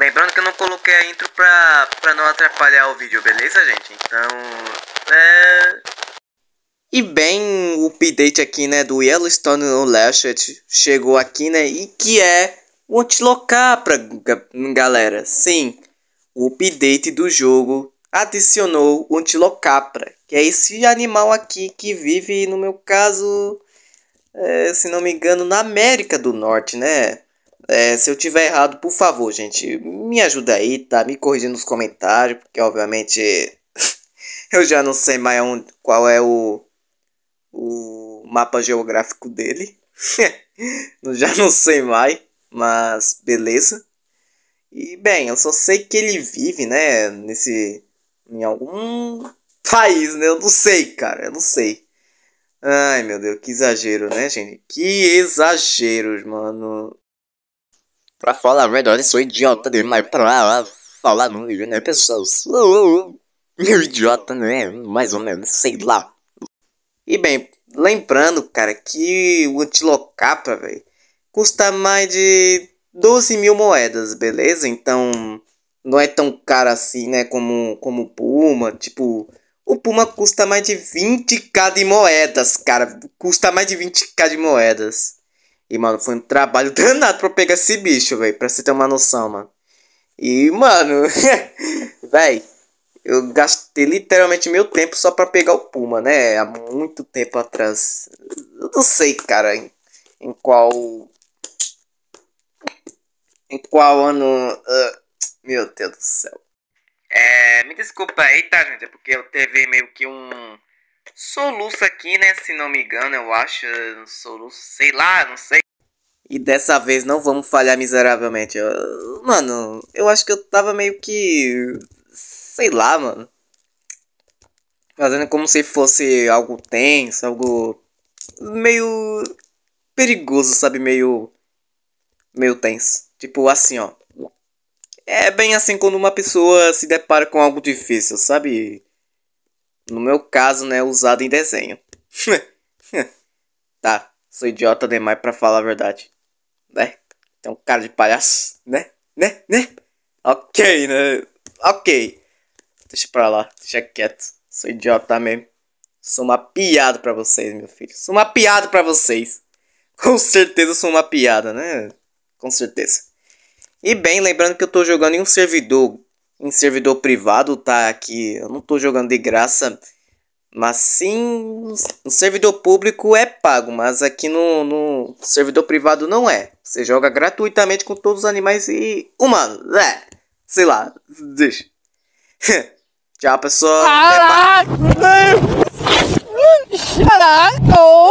Lembrando que eu não coloquei a intro pra, pra não atrapalhar o vídeo, beleza, gente? Então, é... E bem, o update aqui, né, do Yellowstone no Lashet chegou aqui, né, e que é o Antilocapra, galera. Sim, o update do jogo adicionou o Antilocapra, que é esse animal aqui que vive, no meu caso, é, se não me engano, na América do Norte, né? É, se eu tiver errado, por favor, gente, me ajuda aí, tá? Me corrigindo nos comentários, porque obviamente eu já não sei mais onde, qual é o, o mapa geográfico dele. já não sei mais, mas beleza. E bem, eu só sei que ele vive, né, nesse em algum país, né? Eu não sei, cara, eu não sei. Ai, meu Deus, que exagero, né, gente? Que exagero, mano. Pra falar a verdade, sou idiota demais pra falar no vídeo, né, pessoal? Sou idiota, né? Mais ou menos, sei lá. E bem, lembrando, cara, que o Antilocapa, velho, custa mais de 12 mil moedas, beleza? Então, não é tão caro assim, né, como, como o Puma, tipo... O Puma custa mais de 20k de moedas, cara. Custa mais de 20k de moedas. E, mano, foi um trabalho danado pra pegar esse bicho, velho. Pra você ter uma noção, mano. E, mano, velho, eu gastei literalmente meu tempo só pra pegar o Puma, né? Há muito tempo atrás. Eu não sei, cara, em, em qual. Em qual ano. Uh, meu Deus do céu. É, me desculpa aí, tá, gente? É porque eu teve meio que um soluço aqui, né? Se não me engano, eu acho. Soluço, sei lá, não sei. E dessa vez não vamos falhar miseravelmente. Eu, mano, eu acho que eu tava meio que. Sei lá, mano. Fazendo como se fosse algo tenso, algo. meio. perigoso, sabe? Meio. meio tenso. Tipo assim, ó. É bem assim quando uma pessoa se depara com algo difícil, sabe? No meu caso, né, usado em desenho. tá, sou idiota demais para falar a verdade. Né? Tem um cara de palhaço, né? Né? Né? Ok, né? Ok. Deixa pra lá, deixa quieto. Sou idiota mesmo. Sou uma piada para vocês, meu filho. Sou uma piada para vocês. Com certeza sou uma piada, né? Com certeza. E bem, lembrando que eu tô jogando em um servidor em servidor privado, tá? Aqui eu não tô jogando de graça, mas sim no servidor público é pago, mas aqui no, no servidor privado não é. Você joga gratuitamente com todos os animais e humanos, é. Sei lá, deixa. Tchau, pessoal. Caraca! Caraca!